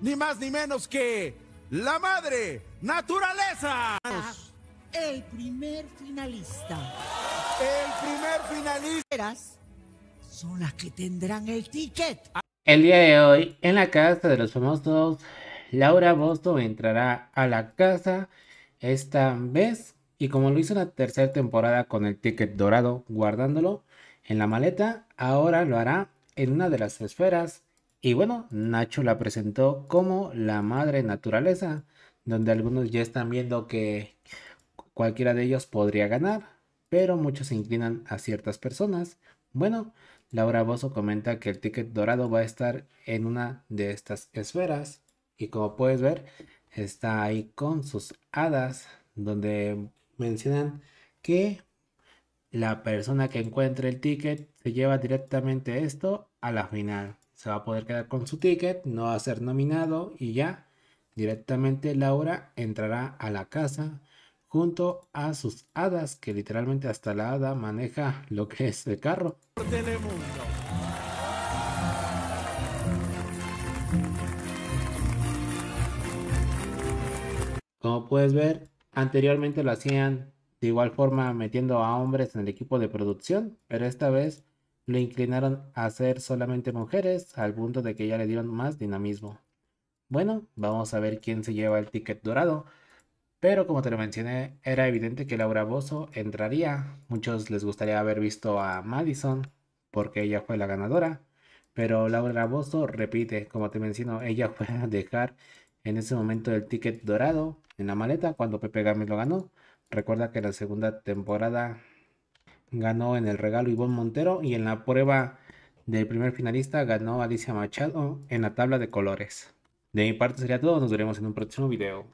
ni más ni menos que la madre naturaleza. El primer finalista. El primer finalista. Son las que tendrán el ticket. El día de hoy, en la casa de los famosos, Laura Bosto entrará a la casa esta vez y como lo hizo en la tercera temporada con el ticket dorado guardándolo en la maleta, ahora lo hará en una de las esferas y bueno, Nacho la presentó como la madre naturaleza, donde algunos ya están viendo que cualquiera de ellos podría ganar, pero muchos se inclinan a ciertas personas. Bueno, Laura Bozo comenta que el ticket dorado va a estar en una de estas esferas y como puedes ver, está ahí con sus hadas, donde mencionan que la persona que encuentre el ticket se lleva directamente esto a la final se va a poder quedar con su ticket, no va a ser nominado y ya directamente Laura entrará a la casa junto a sus hadas, que literalmente hasta la hada maneja lo que es el carro. Como puedes ver, anteriormente lo hacían de igual forma metiendo a hombres en el equipo de producción, pero esta vez lo inclinaron a ser solamente mujeres, al punto de que ya le dieron más dinamismo. Bueno, vamos a ver quién se lleva el ticket dorado. Pero como te lo mencioné, era evidente que Laura Bozo entraría. Muchos les gustaría haber visto a Madison, porque ella fue la ganadora. Pero Laura Bozo repite, como te menciono, ella fue a dejar en ese momento el ticket dorado en la maleta cuando Pepe Gámez lo ganó. Recuerda que la segunda temporada ganó en el regalo Ivonne Montero y en la prueba del primer finalista ganó Alicia Machado en la tabla de colores. De mi parte sería todo, nos veremos en un próximo video.